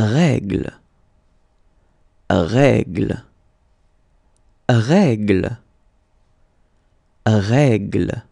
règle, règle, règle, règle.